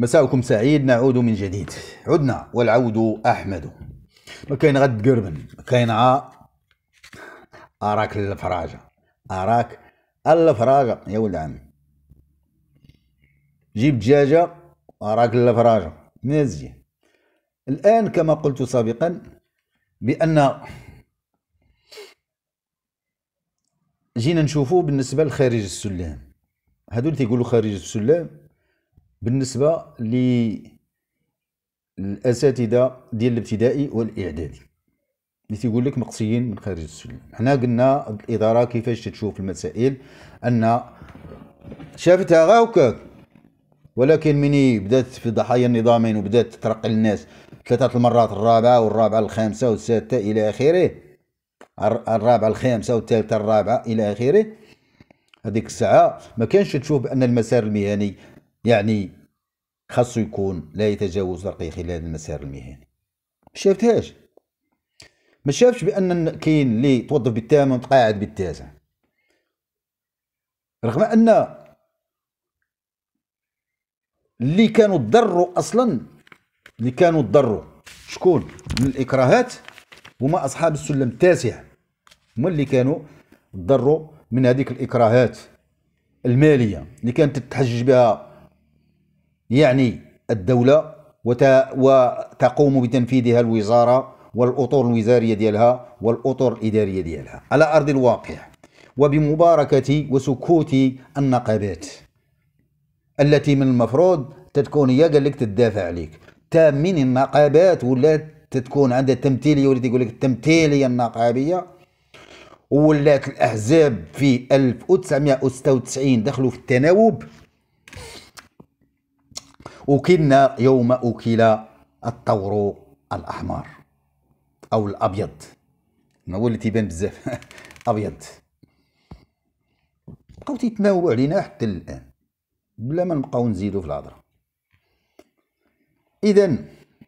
مساءكم سعيد نعود من جديد عدنا والعود احمد ما كاين غد قربن كاين ع اراك الفراجه اراك الفراجه يا ولد عمي جيب دجاجه اراك الفراجه نازيه الان كما قلت سابقا بان جينا نشوفوا بالنسبه لخارج السلم اللي تيقولوا خارج السلم بالنسبه للاساتذه ديال الابتدائي والاعدادي اللي تيقول لك مقصيين من خارج السلم حنا قلنا الاداره كيفاش تشوف المسائل ان شافتها غا ولكن مني بدات في ضحايا النظامين وبدات تترقى الناس ثلاثه المرات الرابعه والرابعه الخامسه والسادسه الى اخره الرابعه الخامسه والثالثه الرابعه الى اخره هذيك الساعه ما كانش تشوف بان المسار المهني يعني خاصو يكون لا يتجاوز رقي خلال المسار المهني ما شافتهاش ما شافش بان كاين اللي توظف بالثامن وتقاعد بالتاسع رغم ان اللي كانوا ضروا اصلا اللي كانوا ضروا شكون من الاكراهات هما اصحاب السلم التاسع هما اللي كانوا ضروا من هذيك الاكراهات الماليه اللي كانت تتحجج بها يعني الدولة وتقوم بتنفيذها الوزارة والأطر الوزارية ديالها والأطر الإدارية ديالها على أرض الواقع وبمباركة وسكوت النقابات التي من المفروض تتكون هي قال لك تدافع عليك تا من النقابات ولا تتكون عندها تمثيلية ولا تقول لك التمثيلية النقابية ولات الأحزاب في 1996 دخلوا في التناوب أكلنا يوم أكل الطور الأحمر أو الأبيض ما هو اللي تيبان بزاف أبيض بقاو تيتناوبو علينا حتى الآن بلا ما نبقاو نزيدو في الهضرة إذا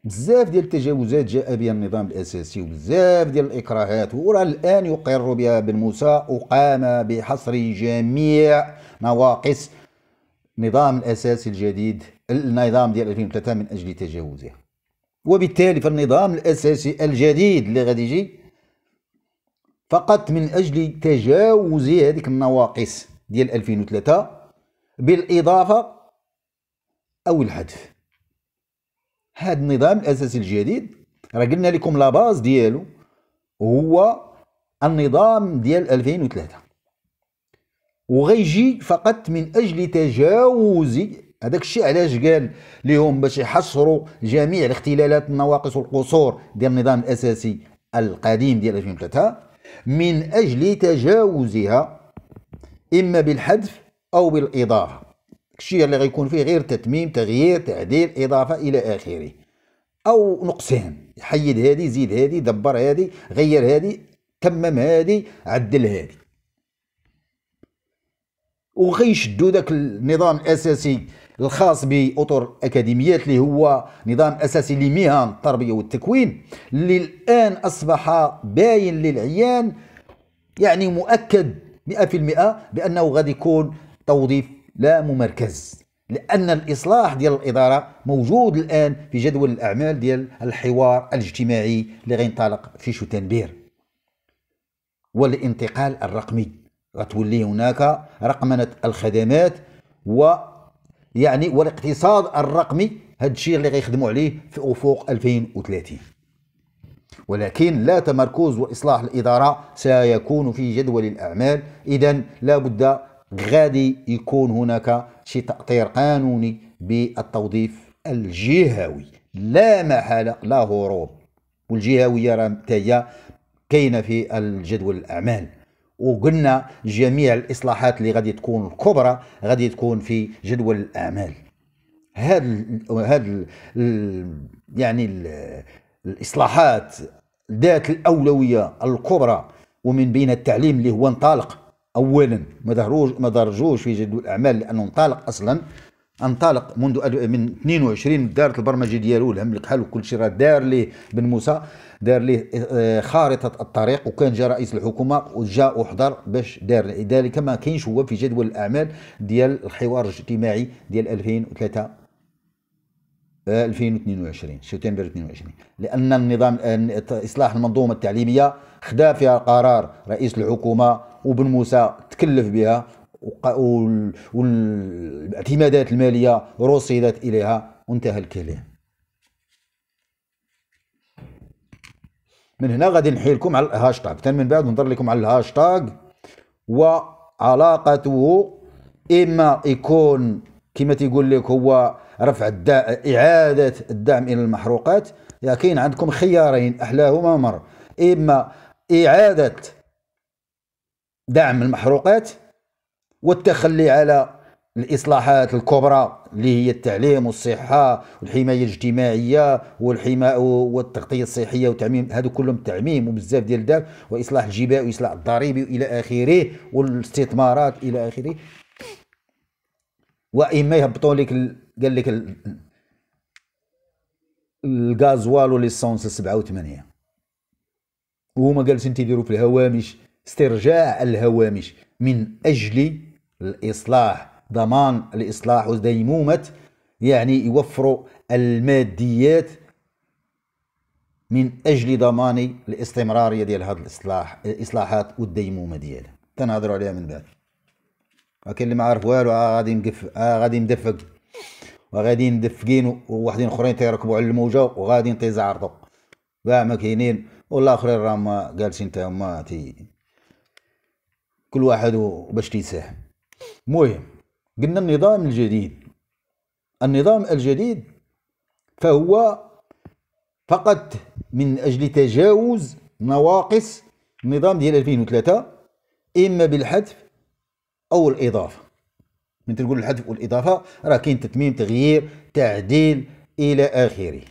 بزاف ديال التجاوزات جاء بها النظام الاساسي وبزاف ديال الاكراهات وراه الان يقر بها بن موسى وقام بحصر جميع نواقص نظام الاساسي الجديد النظام ديال 2003 من اجل تجاوزها وبالتالي فالنظام الاساسي الجديد اللي غادي يجي فقط من اجل تجاوز هذيك النواقص ديال 2003 بالاضافه او الحذف هذا النظام الاساسي الجديد راه قلنا لكم لا باز ديالو هو النظام ديال 2003 وغيجي فقط من اجل تجاوز هذاك الشيء علاش قال لهم باش يحصروا جميع الاختلالات النواقص والقصور ديال النظام الاساسي القديم ديال 2003 من اجل تجاوزها اما بالحذف او بالاضافه الشيء اللي غيكون فيه غير تتميم تغيير تعديل اضافه الى اخره او نقصان حيد هذه زيد هذه دبر هذه غير هذه تمم هذه عدل هذه وغيشدوا داك النظام الاساسي الخاص باطر اكاديميات اللي هو نظام اساسي لمهن التربيه والتكوين اللي الان اصبح باين للعيان يعني مؤكد 100% بانه غادي يكون توظيف لا ممركز لان الاصلاح ديال الاداره موجود الان في جدول الاعمال ديال الحوار الاجتماعي اللي غينطلق في شتنبير والانتقال الرقمي غتولي هناك رقمنه الخدمات و يعني والاقتصاد الرقمي هذا الشيء اللي غيخدموا عليه في افق 2030 ولكن لا تمركز واصلاح الاداره سيكون في جدول الاعمال اذا لابد غادي يكون هناك شي تاطير قانوني بالتوظيف الجهوي لا محاله لا هروب والجهويه راه كاينه في الجدول الاعمال وقلنا جميع الاصلاحات اللي غادي تكون الكبرى غادي تكون في جدول الاعمال هذا هذا يعني الـ الاصلاحات ذات الاولويه الكبرى ومن بين التعليم اللي هو انطلق اولا ما درجوش في جدول الاعمال لانه انطلق اصلا انطلق منذ من 22 دارت البرمجه ديالو الهم الكحل وكل شيء راه دار ليه بن موسى دار ليه آه، خارطه الطريق وكان جا رئيس الحكومه وجا وحضر باش دار ذلك ما كاينش هو في جدول الاعمال ديال الحوار الاجتماعي ديال 2003 2022 آه، سبتمبر 22 لان النظام آه، اصلاح المنظومه التعليميه خدا فيها قرار رئيس الحكومه وبن موسى تكلف بها والاعتمادات المالية رصدت إليها وانتهى الكلام من هنا غادي نحيل لكم على الهاشتاج حتى من بعد نهضر لكم على الهاشتاج وعلاقته اما يكون كما تيقول لك هو رفع الدعم اعاده الدعم الى المحروقات يا كاين عندكم خيارين احلاهما مر اما اعاده دعم المحروقات والتخلي على الاصلاحات الكبرى اللي هي التعليم والصحه والحمايه الاجتماعيه والحماء والتغطيه الصحيه وتعميم هذو كلهم تعميم وبزاف ديال الدار واصلاح الجباء واصلاح الضريبي والى اخره والاستثمارات الى اخره واما يهبطوا لك قال لك الغازوال وليسونس 87 وهما جالسين تيديروا في الهوامش استرجاع الهوامش من اجل الإصلاح ضمان الإصلاح وديمومة يعني يوفروا الماديات من أجل ضمان الاستمرارية ديال هاد الإصلاح الإصلاحات والديمومة ديالها تنهضروا عليها من بعد ولكن اللي ما عارف والو آه، غادي مقف آه، غادي مدفق وغادي مدفقين وواحدين اخرين تيركبوا على الموجه وغادي عرضه باع ما كاينين والاخرين راهم جالسين تا هما تي كل واحد باش تيساهم مهم قلنا النظام الجديد النظام الجديد فهو فقط من أجل تجاوز نواقص النظام ديال 2003 إما بالحذف أو الإضافة من تنقول الحذف والإضافة راه كاين تتميم تغيير تعديل إلى آخره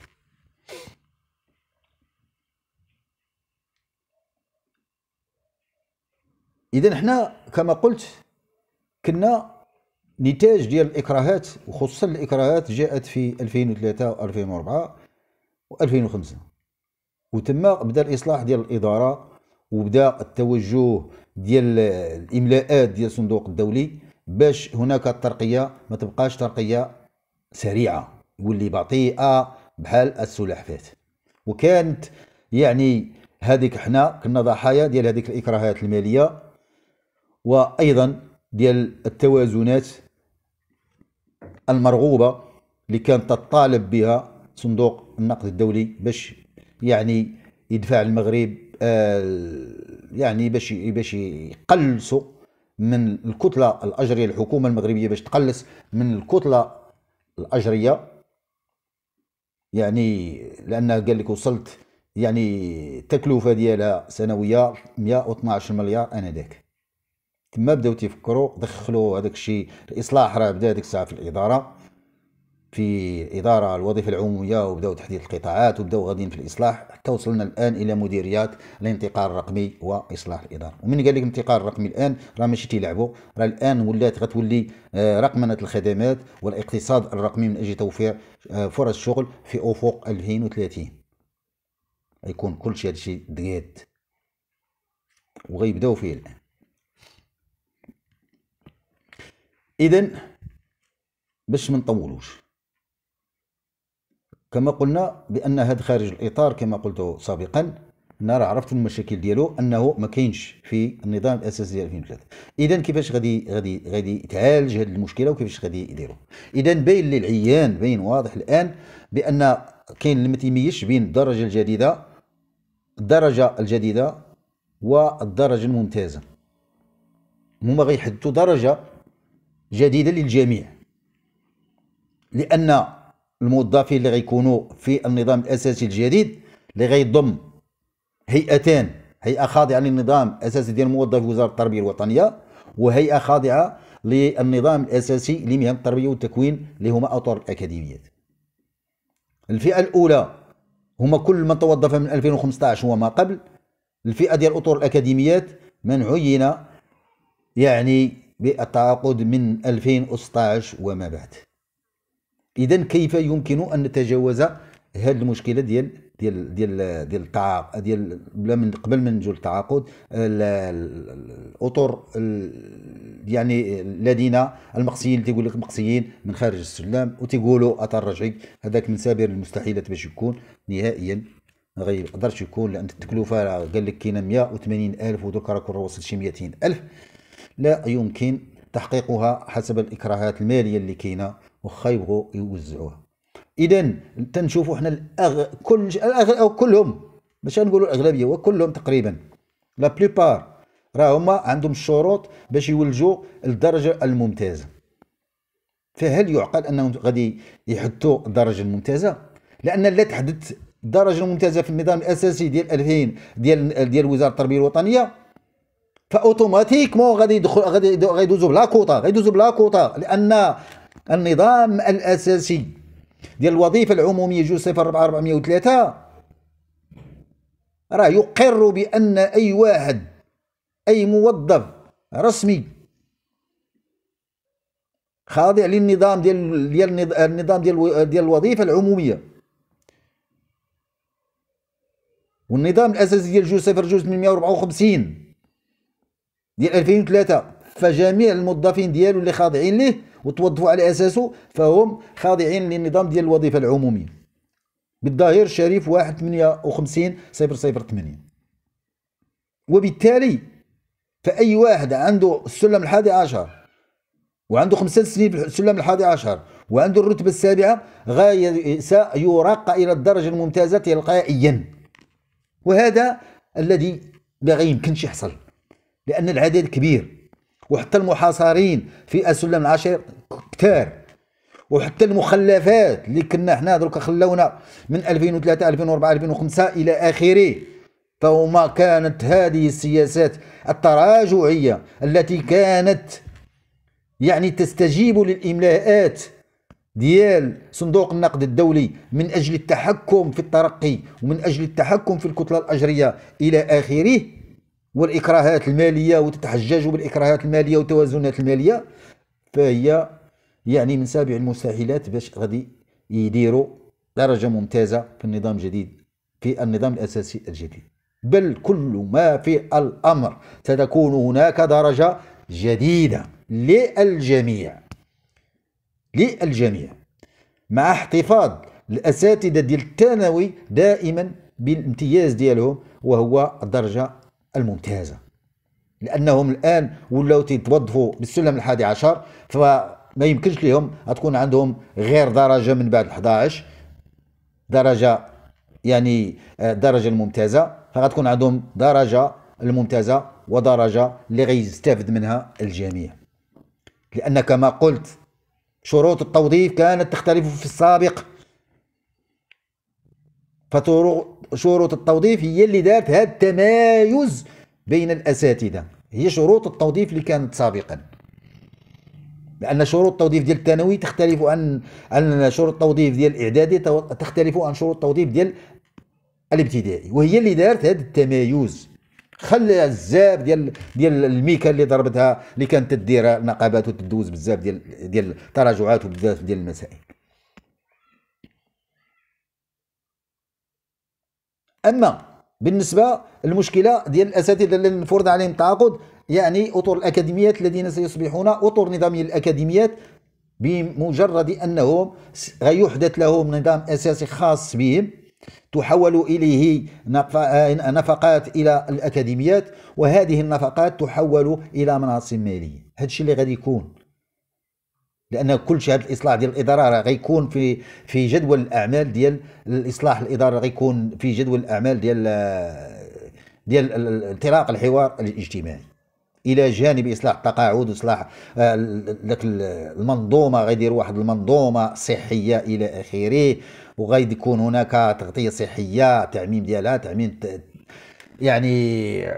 إذا حنا كما قلت كنا نتاج ديال الاكراهات وخصوصا الاكراهات جاءت في 2003 و2004 و2005 وتما بدا الاصلاح ديال الاداره وبدا التوجه ديال الاملاءات ديال الصندوق الدولي باش هناك الترقيه ما تبقاش ترقيه سريعه واللي بطيئه بحال السلحفات وكانت يعني هذيك حنا كنا ضحايا ديال هذيك الاكراهات الماليه وايضا ديال التوازنات المرغوبه اللي كانت تطالب بها صندوق النقد الدولي باش يعني يدفع المغرب آه، يعني باش باش يقلصوا من الكتله الاجريه الحكومه المغربيه باش تقلص من الكتله الاجريه يعني لان قال لك وصلت يعني التكلفه ديالها سنويه 112 مليار انذاك تما بداو تيفكروا دخلوا هذاك الشيء الاصلاح راه بدا هذيك الساعه في الاداره في الاداره الوظيفه العموميه وبداو تحديد القطاعات وبداو غاديين في الاصلاح حتى وصلنا الان الى مديريات الانتقال الرقمي واصلاح الاداره ومن قال لك الانتقال الرقمي الان راه ماشي تيلعبوا راه الان ولات غتولي آه، رقمنه الخدمات والاقتصاد الرقمي من اجل توفير آه، فرص الشغل في افق 2030 يكون كل شيء هذا الشيء دقيت وغيبداو فيه الان اذا باش ما نطولوش كما قلنا بان هذا خارج الاطار كما قلت سابقا انا راه عرفت المشاكل ديالو انه ما كاينش في النظام الاساسي ديال 2003 اذا كيفاش غادي غادي غادي تعالج هذه المشكله وكيفاش غادي يديروا اذا باين للعيان باين واضح الان بان كاين اللي ما تيميزش بين الدرجه الجديده الدرجه الجديده والدرجه الممتازه هما غيحددوا درجه جديده للجميع لان الموظفين اللي غيكونوا في النظام الاساسي الجديد اللي غيضم هيئتين هيئه خاضعه للنظام الاساسي ديال موظفي وزاره التربيه الوطنيه وهيئه خاضعه للنظام الاساسي لمهن التربيه والتكوين اللي هما اطر الاكاديميات الفئه الاولى هما كل من توظف من 2015 وما قبل الفئه ديال اطر الاكاديميات من عين يعني بالتعاقد من 2016 وما بعد اذا كيف يمكن ان نتجاوز هذه المشكله ديال ديال ديال ديال التعاقد ديال بلا من قبل ما نجو التعاقد الاطر يعني الذين المقصيين تيقول لك مقصيين من خارج السلام وتيقولوا اثر رجعي هذاك من سابر المستحيلات باش يكون نهائيا غير يقدرش يكون لان التكلفه قال لك كاينه 180 الف ودرك راك وصلت شي 200 الف لا يمكن تحقيقها حسب الإكراهات المالية اللي كاينة وخا يبغوا يوزعوها إذا تنشوفوا حنا الأغ... كل الأغ... أو كلهم باش نقولوا الأغلبية وكلهم تقريبا لا بليبار راه هما عندهم الشروط باش يولجوا الدرجة الممتازة فهل يعقل أنهم غادي يحطوا الدرجة الممتازة؟ لأن لا تحدث الدرجة الممتازة في النظام الأساسي ديال 2000 ديال ديال وزارة التربية الوطنية فاوتوماتيكمون غادي يدخل غادي غيدوزوا بلا غادي غيدوزوا بلا كوطا لان النظام الاساسي ديال الوظيفه العموميه جو 04 403 راه يقر بان اي واحد اي موظف رسمي خاضع للنظام ديال ديال النظام ديال ديال الوظيفه العموميه والنظام الاساسي ديال جو 0854 ديال 2003 فجميع الموظفين ديالو اللي خاضعين ليه وتوظفوا على اساسه فهم خاضعين للنظام ديال الوظيفه العموميه بالظاهر شريف 158 008 وبالتالي فاي واحد عنده السلم الحادي عشر وعنده خمسة سنين في السلم الحادي عشر وعنده الرتبة السابعة غاية سيرقى إلى الدرجة الممتازة تلقائيا وهذا الذي بغي يمكنش يحصل لأن العدد كبير وحتى المحاصرين في السلم العشر كتار وحتى المخلفات اللي كنا حنا دروك خلونا من 2003 2004 2005 الى اخره فهما كانت هذه السياسات التراجعيه التي كانت يعني تستجيب للاملاءات ديال صندوق النقد الدولي من اجل التحكم في الترقي ومن اجل التحكم في الكتله الاجريه الى اخره والإكراهات المالية وتتحججوا بالإكراهات المالية والتوازنات المالية فهي يعني من سابع المستحيلات باش غادي يديروا درجة ممتازة في النظام الجديد في النظام الأساسي الجديد بل كل ما في الأمر ستكون هناك درجة جديدة للجميع للجميع مع احتفاظ الأساتذة ديال الثانوي دائما بالامتياز ديالهم وهو الدرجة الممتازة لأنهم الآن ولاو تيتوظفوا بالسلم الحادي عشر فما يمكنش لهم تكون عندهم غير درجة من بعد 11 درجة يعني الدرجة آه، الممتازة فغتكون عندهم درجة الممتازة ودرجة اللي غيستافد منها الجميع لأن كما قلت شروط التوظيف كانت تختلف في السابق فشروط التوظيف هي اللي دارت هذا التمايز بين الاساتذه هي شروط التوظيف اللي كانت سابقا لان شروط التوظيف ديال الثانوي تختلف عن ان شروط التوظيف ديال الاعدادي تختلف عن شروط التوظيف ديال الابتدائي وهي اللي دارت هذا التمايز خلى بزاف ديال ديال الميكا اللي ضربتها اللي كانت تدير نقابات وتدوز بزاف ديال ديال التراجعات وبزاف ديال المسائل أما بالنسبة للمشكلة ديال الأساتذة اللي نفرض عليهم التعاقد يعني أطر الأكاديميات الذين سيصبحون أطر نظام الأكاديميات بمجرد أنهم غيحدث لهم نظام أساسي خاص بهم تحول إليه نفقات إلى الأكاديميات وهذه النفقات تحول إلى مناصب مالية هذا الشيء اللي غادي يكون لان كل شيء هذا الاصلاح ديال الاداره راه غيكون في في جدول الاعمال ديال الاصلاح الاداره غيكون في جدول الاعمال ديال ديال انطلاق الحوار الاجتماعي الى جانب اصلاح التقاعد واصلاح ذاك آه، المنظومه غيدير واحد المنظومه صحيه الى اخره وغادي يكون هناك تغطيه صحيه تعميم ديالها تعميم يعني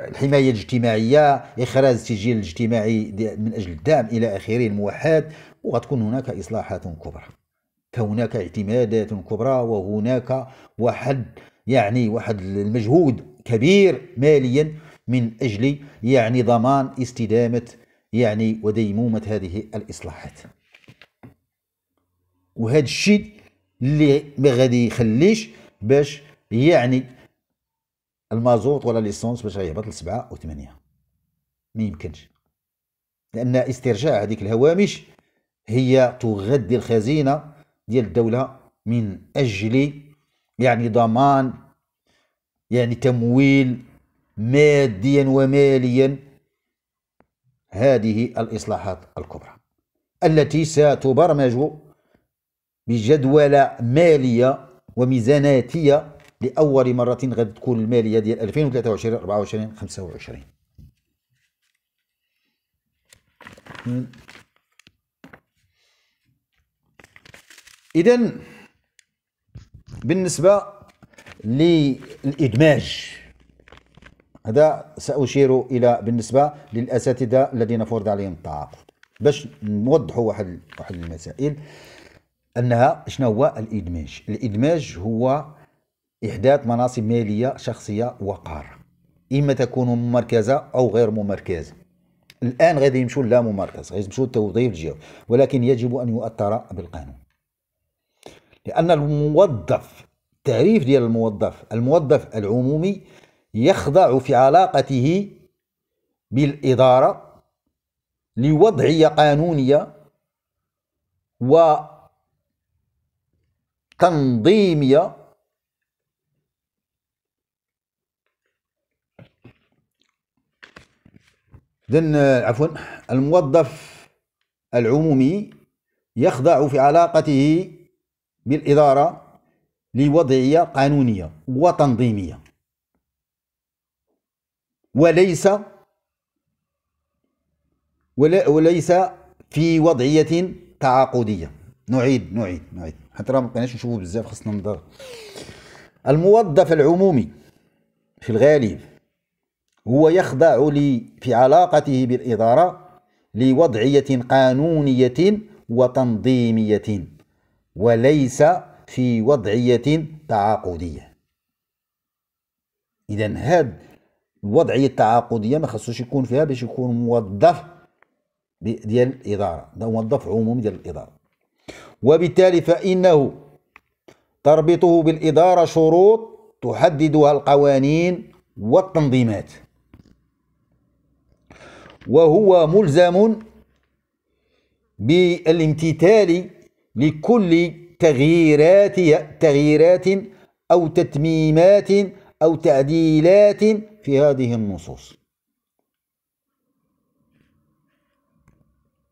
الحمايه الاجتماعيه اخراج السجل الاجتماعي من اجل الدعم الى اخره الموحد وغتكون هناك إصلاحات كبرى فهناك اعتمادات كبرى وهناك واحد يعني واحد المجهود كبير ماليا من أجل يعني ضمان استدامة يعني وديمومة هذه الإصلاحات وهذا الشيء اللي ما غادي يخليش باش يعني المازوط ولا ليسونس باش يهبط لسبعة وثمانية ما يمكنش لأن استرجاع هذيك الهوامش هي تغذي الخزينة ديال الدولة من أجل يعني ضمان يعني تمويل ماديا وماليا هذه الإصلاحات الكبرى التي ستبرمج بجدولة مالية وميزاناتية لأول مرة غادي تكون المالية ديال 2023 24 25 إذا بالنسبة للإدماج هذا سأشير إلى بالنسبة للأساتذة الذين فرض عليهم التعاقد باش نوضحوا واحد واحد المسائل أنها شنو هو الإدماج الإدماج هو إحداث مناصب مالية شخصية وقارة إما تكون ممركزة أو غير ممركزة الآن غادي يمشوا لا ممركز غادي يمشوا للتوظيف الجهوي ولكن يجب أن يؤثر بالقانون لأن الموظف التعريف ديال الموظف الموظف العمومي يخضع في علاقته بالإدارة لوضعية قانونية وتنظيمية إذن عفوا الموظف العمومي يخضع في علاقته بالإدارة لوضعية قانونية وتنظيمية وليس وليس في وضعية تعاقدية نعيد نعيد نعيد حتى راه مبقيناش نشوفو بزاف خصنا نضر الموظف العمومي في الغالب هو يخضع لي في علاقته بالإدارة لوضعية قانونية وتنظيمية وليس في وضعية تعاقدية إذا هاد الوضعية التعاقدية ما خصوش يكون فيها باش يكون موظف ديال الإدارة ده موظف عمومي ديال الإدارة وبالتالي فإنه تربطه بالإدارة شروط تحددها القوانين والتنظيمات وهو ملزم بالامتثال لكل تغييرات تغييرات أو تتميمات أو تعديلات في هذه النصوص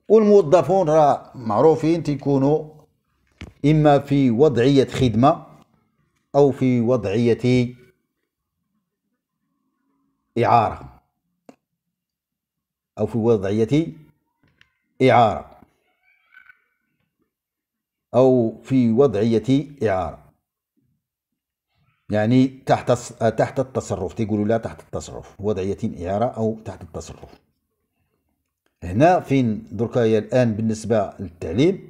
والموظفون راه معروفين تيكونوا إما في وضعية خدمة أو في وضعية إعارة أو في وضعية إعارة أو في وضعية إعارة يعني تحت تحت التصرف تقولوا لا تحت التصرف وضعية إعارة أو تحت التصرف هنا فين دركا هي الآن بالنسبة للتعليم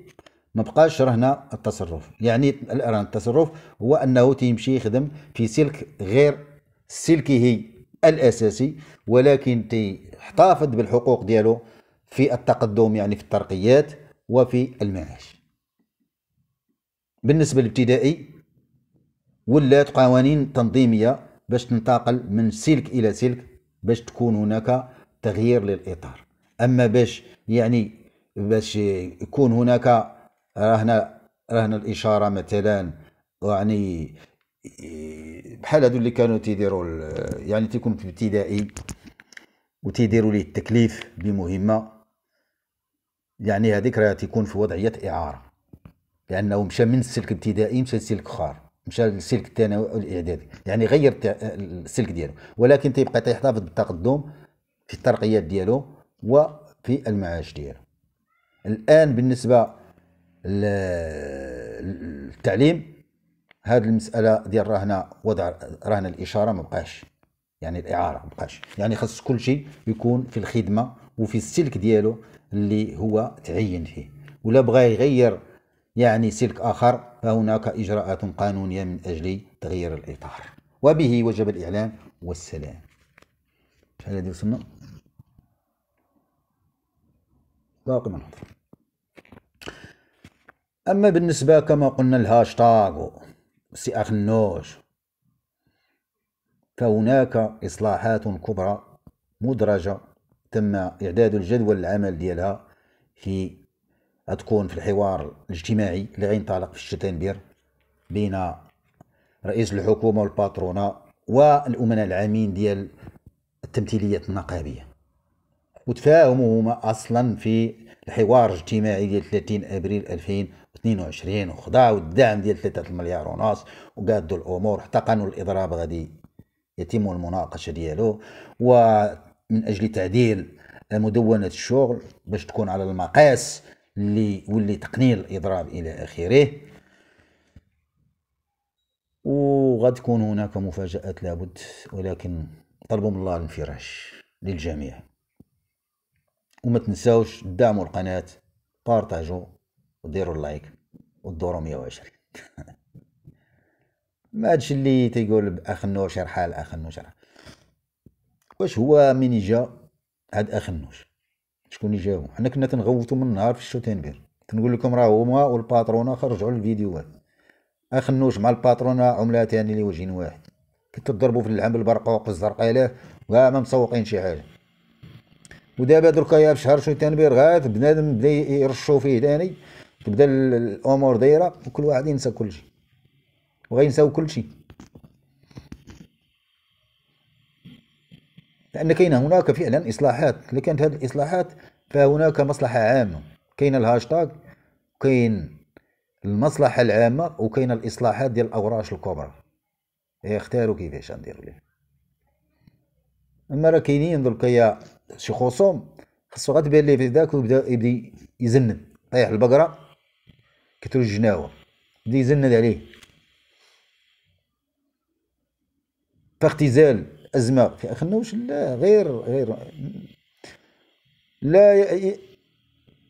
ما بقاش رهنا التصرف يعني الآن التصرف هو أنه تيمشي يخدم في سلك غير سلكه الأساسي ولكن تيحتفظ بالحقوق ديالو في التقدم يعني في الترقيات وفي المعاش بالنسبة للابتدائي ولات قوانين تنظيمية باش تنتقل من سلك إلى سلك باش تكون هناك تغيير للإطار أما باش يعني باش يكون هناك رهنا رهنا الإشارة مثلا يعني بحال هادو اللي كانوا تيديروا يعني تيكون في ابتدائي وتيديروا ليه التكليف بمهمه يعني هذيك راه تيكون في وضعيه اعاره لانه مشى من السلك الابتدائي مشى لسلك اخر مشى للسلك الثانوي الاعدادي يعني غير السلك ديالو ولكن تيبقى تيحتفظ بالتقدم في الترقيات ديالو وفي المعاش ديالو الان بالنسبه للتعليم هذه المساله ديال رهنا وضع رهن الاشاره ما بقاش يعني الاعاره ما بقاش يعني خص كل شيء يكون في الخدمه وفي السلك ديالو اللي هو تعين فيه ولا بغى يغير يعني سلك آخر فهناك إجراءات قانونية من أجل تغيير الإطار وبه وجب الإعلام والسلام هل هذه وصلنا باقي ما أما بالنسبة كما قلنا الهاشتاغ سي أخ النوش فهناك إصلاحات كبرى مدرجة تم إعداد الجدول العمل ديالها في تكون في الحوار الاجتماعي اللي غينطلق في الشتنبير بين رئيس الحكومه والباترونه والامناء العامين ديال التمثيليات النقابيه وتفاهموا هما اصلا في الحوار الاجتماعي ديال 30 ابريل 2022 وخضعوا الدعم ديال 3 مليار ونص وقادوا الامور حتى قانون الاضراب غادي يتم المناقشه ديالو ومن اجل تعديل مدونه الشغل باش تكون على المقاس اللي يولي تقنين الاضراب الى اخره تكون هناك مفاجات لابد ولكن طلبوا من الله الانفراج للجميع وما تنساوش دعموا القناه بارطاجوا وديروا اللايك ودوروا 110 ما هادشي اللي تيقول اخ النور شرحال اخ النور واش هو من جا هاد اخ النور شكون اللي جاو حنا كنا تنغوتو من النهار في الشو تنبير تنقول لكم راه هما والباترونا خرجوا الفيديوهات اخنوش مع الباترونا الباترونه عملتان لوجه واحد كنت تضربوا في اللحم بالبرقوق و ما مسوقين شي حاجه ودابا دركا يا في شهر شو غات بنادم بدا يرشوا فيه ثاني تبدا الامور دايره وكل واحد ينسى كلشي وغينساو كلشي لأن كاين هناك فعلا إصلاحات لكانت هذه الإصلاحات فهناك مصلحة عامة كاين الهاشتاغ كاين المصلحة العامة وكاين الإصلاحات ديال الأوراش الكبرى إيه، اختاروا كيفاش غنديروا ليه اما راه كاينين يا شي خصوم خصو غتبان ليه في ذاك ويبدا يبدا يزند طيح البقرة كثر الجناوة يبدا يزند عليه فاختزال أزمة في أخنوش لا غير غير لا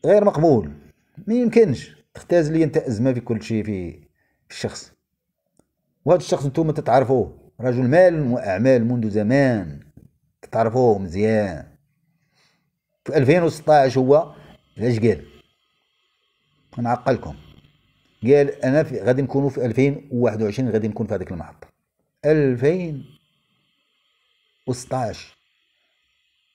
غير مقبول ما يمكنش تختاز لي أنت أزمة في كل شيء في الشخص وهذا الشخص أنتم تتعرفوه رجل مال وأعمال منذ زمان تعرفوه مزيان في 2016 هو علاش قال نعقلكم قال انا في غادي نكونوا في 2021 غادي نكون في هذيك المحطه 2000 16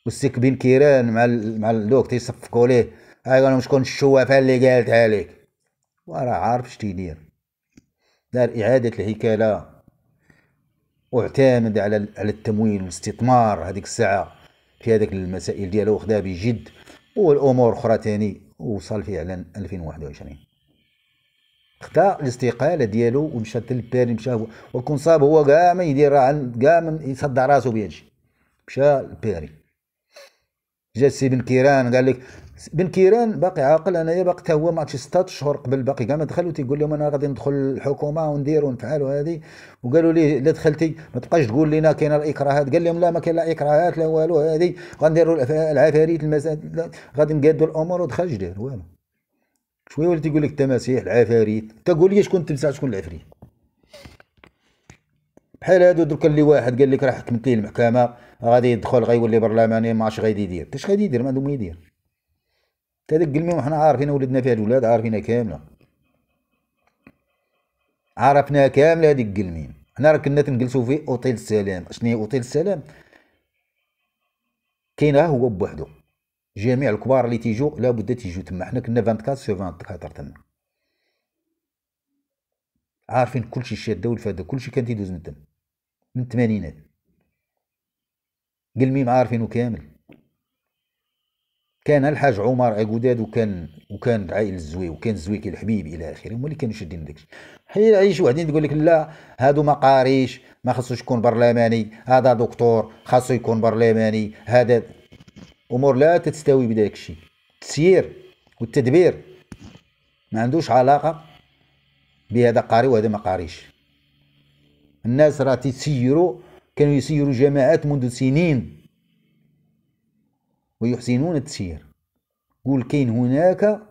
والسك بين كيران مع ال... مع الدوك تيصفقوا ليه هاي قالوا شكون الشوافه اللي قالت عليك وراه عارف اش تيدير دار اعاده الهكاله واعتمد على على التمويل والاستثمار هذيك الساعه في هذيك المسائل ديالو خدا بجد والامور اخرى تاني وصل فعلا 2021 خدا الاستقاله ديالو ومشى حتى مشى هو وكون صاب هو كاع ما يدير راه كاع يصدع راسو بهادشي مشى للباري جا سي بن كيران قال لك بن كيران باقي عاقل انايا باقي حتى هو ما عرفتش ستة شهور قبل باقي كاع ما دخل وتيقول لهم انا غادي ندخل الحكومه وندير ونفعل وهذه وقالوا ليه لا دخلتي ما تبقاش تقول لنا كاين الاكراهات قال لهم لا ما كاين لا اكراهات لا والو هذه غنديروا العفاريت المزاد غادي نقادوا الامور ودخل جدير والو شويه ولد يقول لك التماسيح العفاريت قول لي شكون التمساح شكون العفريت بحال هادو درك اللي واحد قال لك راه حكمت ليه المحكمه غادي يدخل غيولي برلماني ما عادش غادي يدير اش غادي يدير ما عنده ما يدير هذاك قلميهم حنا عارفين ولدنا فيها الولاد عارفينها كامله عرفناها كامله هذيك قلمين حنا راه كنا تنجلسو في اوتيل السلام شنو هي اوتيل السلام كاين هو بوحدو جميع الكبار اللي تيجوا لابد تيجوا تما حنا كنا 24 سو 24 تما عارفين كلشي دول فهاد كلشي كان تيدوز من تما من الثمانينات قلميم عارفينو كامل كان الحاج عمر عقوداد وكان وكان عائل الزوي وكان الزويكي الحبيب الى اخره هما اللي كانوا شادين داكشي حي عيش وحدين تقول لك لا هادو مقاريش ما خصوش يكون برلماني هذا دكتور خاصو يكون برلماني هذا امور لا تستوي بذلك الشيء التسيير والتدبير ما عندوش علاقه بهذا قاري وهذا ما قاريش الناس راه تسيروا كانوا يسيروا جماعات منذ سنين ويحسنون التسيير قول كاين هناك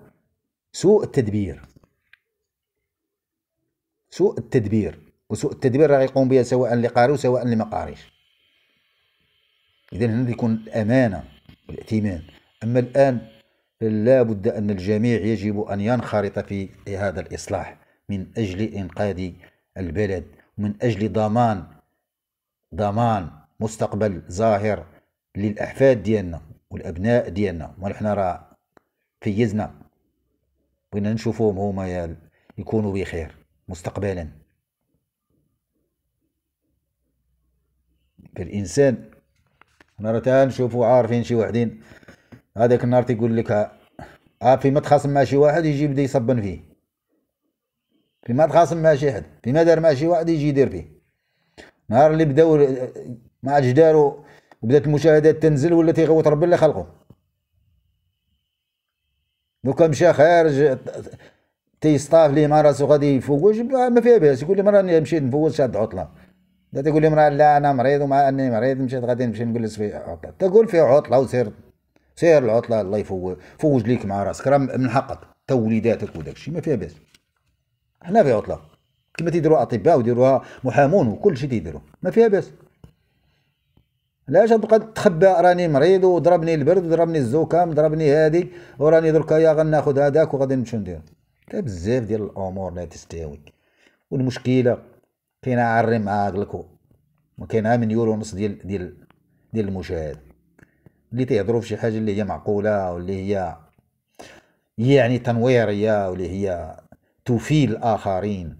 سوء التدبير سوء التدبير وسوء التدبير راه يقوم بها سواء اللي قاري وسواء اللي ما قاريش اذا هنا يكون الامانه الائتمان أما الآن لا بد أن الجميع يجب أن ينخرط في هذا الإصلاح من أجل إنقاذ البلد ومن أجل ضمان ضمان مستقبل ظاهر للأحفاد ديالنا والأبناء ديالنا ونحن راه فيزنا بغينا نشوفوهم هما يكونوا بخير مستقبلا فالإنسان تان شوفوا عارفين شي واحدين هذاك النهار تيقول لك ها آه، في ما تخاصم مع شي واحد يجي يبدا يصبن فيه في ما تخاصم مع شي حد في ما دار مع شي واحد يجي يدير فيه نهار اللي بداو ما عادش داروا وبدات المشاهدات تنزل ولا تيغوت ربي اللي خلقه دوكا مشى خارج تيصطاف ليه مع راسو غادي يفوج ما فيها باس يقول لي مرة راني مشيت نفوج شاد عطله لا تقول لي راه لا أنا مريض وما أني مريض مشيت غادي نمشي نجلس في عطلة تقول في عطلة وسير سير العطلة الله يفوج فوج ليك مع راسك راه من حقك توليداتك وداك الشيء ما فيها باس حنا في عطلة كما تيديروا أطباء ويديروها محامون وكل شيء تيديروا ما فيها باس علاش تبقى تخبى راني مريض وضربني البرد ضربني الزكام ضربني هادي وراني دركا يا غناخذ هذاك وغادي نمشي ندير بزاف ديال الامور لا تستاوي والمشكله كاين عري معاك لكو وكاين من يورو ونص ديال ديال ديال المشاهد اللي تيهضروا في شي حاجه اللي هي معقوله واللي هي يعني تنويريه واللي هي تفيد الاخرين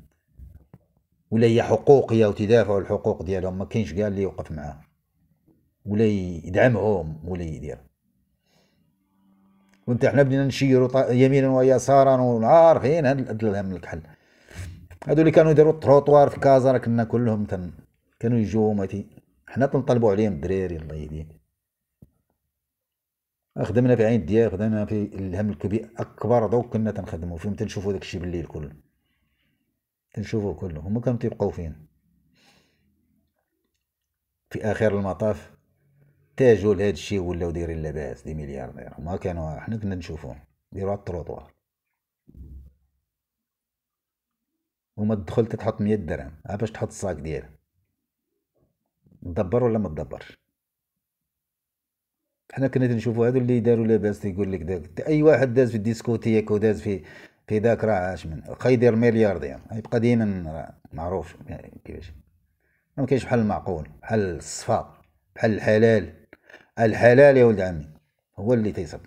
ولا هي حقوقيه وتدافعوا الحقوق ديالهم ما كاينش قال اللي يوقف معاهم ولا يدعمهم ولا يدير وانت حنا بدينا نشيروا يمينا ويسارا وعارفين هاد الهم الكحل هادو اللي كانوا يديروا التروطوار في كازا راه كنا كلهم تن كانوا يجوا ماتي حنا تنطلبوا عليهم الدراري الله يهديك خدمنا في عين الديار خدمنا في الهم الكبير اكبر دوك كنا تنخدموا فيهم تنشوفوا داكشي بالليل كله تنشوفوا كله هما كانوا تيبقاو فين في اخر المطاف تاجوا لهذا الشيء ولاو دايرين لاباس دي ملياردير ما كانوا حنا كنا نشوفوهم ديروا التروطوار وما تدخل تحط 100 درهم عا باش تحط الصاك ديالها تدبر ولا ما تدبرش حنا كنا تنشوفوا هادو اللي داروا لاباس تيقول لك داك اي واحد داز في الديسكوتيك وداز في في ذاك راه عاش من واخا يدير ملياردير يبقى ديما معروف كيفاش ما كاينش بحال المعقول بحال الصفاء بحال الحلال الحلال يا ولد عمي هو اللي تيصب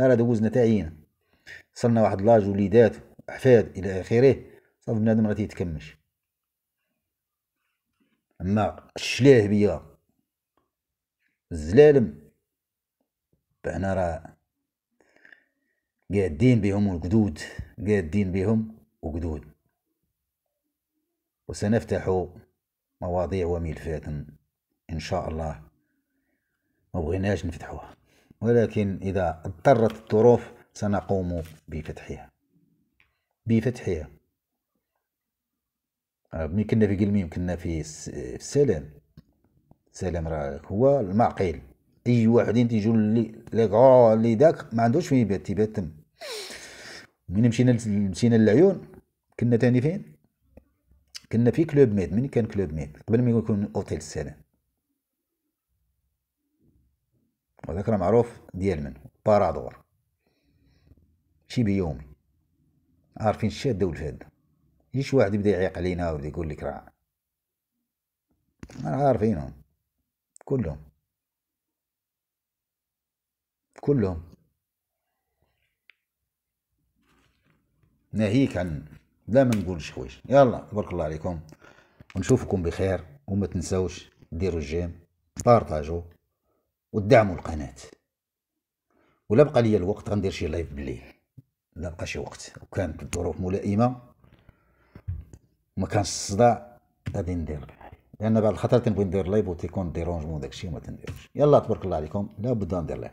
راه دوزنا تاعينا صرنا واحد لاج وليدات احفاد الى اخره صافي بنادم غادي يتكمش اما الشلاه بيا الزلالم بحنا راه قادين بهم الجدود قادين بهم وقدود وسنفتح مواضيع وملفات إن شاء الله ما بغيناش نفتحوها ولكن إذا اضطرت الظروف سنقوم بفتحها بفتحها آه، ملي كنا في قلميم كنا في السلام السلام راه هو المعقل اي واحد تيجو لي غا لي داك ما عندوش فين يبات تيبات تم ملي مشينا مشينا للعيون كنا تاني فين كنا في كلوب ميد من كان كلوب ميد قبل ما يكون اوتيل السلام وذاك راه معروف ديال من بارادور شي بيومي عارفين الشاده والفاده ليش واحد يبدا يعيق علينا ويبدا يقول لك راه ما عارفينهم كلهم كلهم ناهيك عن لا ما نقولش حوايج يلا تبارك الله عليكم ونشوفكم بخير وما تنساوش ديروا الجيم بارطاجو ودعموا القناه ولا بقى لي الوقت غندير شي لايف بالليل لا بقى شي وقت وكانت الظروف ملائمه وما كانش الصداع غادي ندير بحالي لان بعض الخطر تنبغي ندير لايف وتيكون ديرونجمون داكشي وما تنديرش يلا تبارك الله عليكم لابد ندير لايف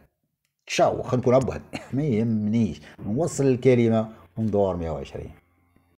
تشاو واخا نكون عبد ما يهمنيش نوصل الكلمه وندور 120